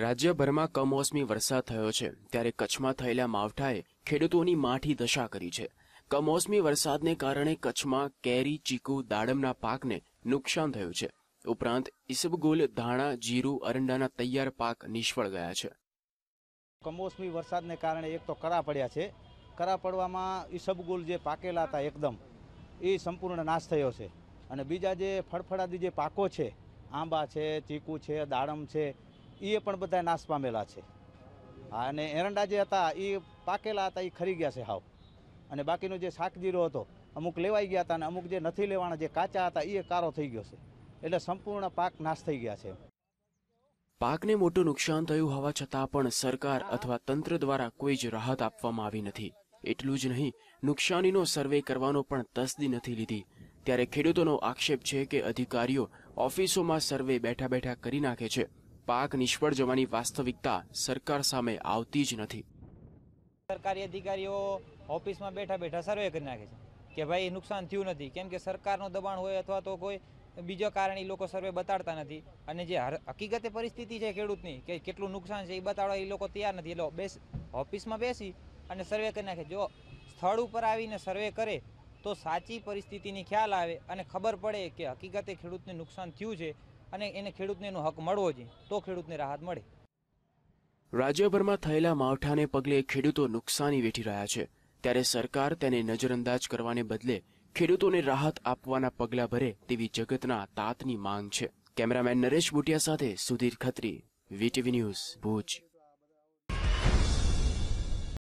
રાજ્યભરમાં કમોસમી વરસાદ થયો છે ત્યારે કચ્છમાં થયેલા માવઠાએ ખેડૂતોની માઠી દશા કરી છે કમોસમી વરસાદને કારણે કચ્છમાં કેરી ચીકુ દાડમના પાકને નુકસાન થયું છે ઉપરાંત ઇસબગુલ ધાણા જીરું અરંડાના તૈયાર પાક નિષ્ફળ ગયા છે કમોસમી વરસાદને કારણે એક તો કરા પડ્યા છે કરા પડવામાં ઈસબગુલ જે પાકેલા હતા એકદમ એ સંપૂર્ણ નાશ થયો છે અને બીજા જે ફળફળાદી જે પાકો છે આંબા છે ચીકુ છે દાડમ છે એ પણ બધા નાશ પામેલા છે અને એરંડા જે હતા એ પાકેલા હતા એ ખરી ગયા છે હાવ અને બાકીનો જે શાકજીરો હતો અમુક લેવાઈ ગયા હતા અને અમુક જે નથી લેવાના જે કાચા હતા એ કારો થઈ ગયો છે એટલે સંપૂર્ણ પાક નાશ થઈ ગયા છે પાકને મોટું નુકસાન થયું હોવા છતાં પણ સરકાર અથવા તંત્ર દ્વારા કોઈ જ રાહત આપવામાં આવી નથી એટલું જ નહીં નુકસાનીનો સર્વે કરવાનો પણ તસદી નથી લીધી ત્યારે ખેડૂતોનો આક્ષેપ છે કે અધિકારીઓ ઓફિસોમાં સર્વે બેઠા બેઠા કરી નાખે છે પાક નિષ્ફળ જવાની વાસ્તવિકતા સરકાર સામે આવતી જ નથી સરકારી અધિકારીઓ ઓફિસમાં બેઠા બેઠા સર્વે કરી નાખે છે કે ભાઈ નુકસાન થયું નથી કેમ કે સરકારનું દબાણ હોય અથવા તો કોઈ બીજો કારણ એ લોકો સર્વે બતાડતા નથી અને જે હકીકતે પરિસ્થિતિ છે ખેડૂતની કે કેટલું નુકસાન છે એ બતાડવા એ લોકો તૈયાર નથી એટલે બેસ ઓફિસમાં બેસી અને સર્વે કરી નાખે જો સ્થળ ઉપર આવીને સર્વે કરે તો સાચી પરિસ્થિતિની ખ્યાલ આવે અને ખબર પડે કે હકીકતે ખેડૂતને નુકસાન થયું છે અને એને ખેડૂતને એનો હક મળવો જોઈએ તો ખેડૂતને રાહત મળે રાજ્યભરમાં થયેલા માવઠાને પગલે ખેડૂતો નુકસાની વેઠી રહ્યા છે ત્યારે સરકાર તેને નજરઅંદાજ કરવાને બદલે ખેડૂતોને રાહત આપવાના પગલાં ભરે તેવી જગતના તાતની માંગ છે કેમેરામેન નરેશ બુટિયા સાથે સુધીર ખત્રી વીટીવી ન્યૂઝ ભુજ